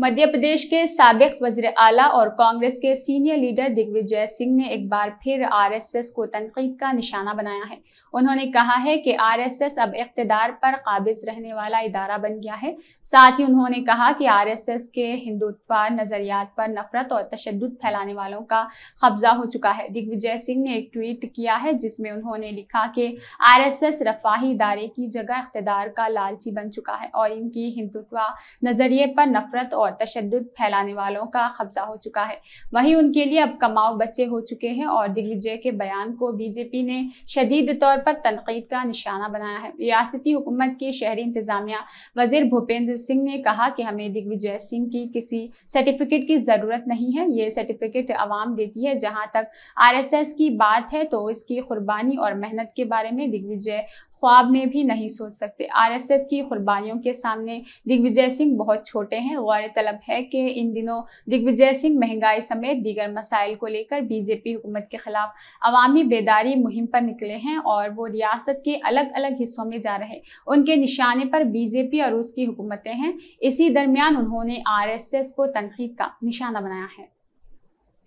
मध्य प्रदेश के सबक वजर अला और कांग्रेस के सीनियर लीडर दिग्विजय सिंह ने एक बार फिर आरएसएस को तनकीद का निशाना बनाया है उन्होंने कहा है कि आरएसएस अब इकतदार पर काबिज रहने वाला इदारा बन गया है साथ ही उन्होंने कहा कि आरएसएस के हिंदुत्व नजरियात पर नफरत और तशद फैलाने वालों का कब्जा हो चुका है दिग्विजय सिंह ने एक ट्वीट किया है जिसमें उन्होंने लिखा कि आर एस एस रफाही इदारे की जगह इकतदार का लालची बन चुका है और इनकी हिंदुत्व नजरिए पर नफरत और और तशद फैलाने वालों का कब्जा हो चुका है वहीं उनके लिए अब कमाऊ बच्चे हो चुके हैं और दिग्विजय के बयान को बीजेपी ने शदीद तौर पर तनकीद का निशाना बनाया है रियासती हुकूमत की शहरी इंतजामिया वजीर भूपेंद्र सिंह ने कहा कि हमें दिग्विजय सिंह की किसी सर्टिफिकेट की ज़रूरत नहीं है ये सर्टिफिकेट आवाम देती है जहाँ तक आरएसएस की बात है तो इसकी कुर्बानी और मेहनत के बारे में दिग्विजय ख्वाब में भी नहीं सोच सकते आरएसएस की कुर्बानियों के सामने दिग्विजय सिंह बहुत छोटे हैं गौर तलब है कि इन दिनों दिग्विजय सिंह महंगाई समेत दीगर मसाइल को लेकर बीजेपी हुकूमत के खिलाफ अवामी बेदारी मुहिम पर निकले हैं और वो रियासत के अलग अलग हिस्सों में जा रहे उनके निशाने पर बीजेपी और उसकी हुकूमतें हैं इसी दरमियान उन्होंने एस को तनखीद का निशाना बनाया है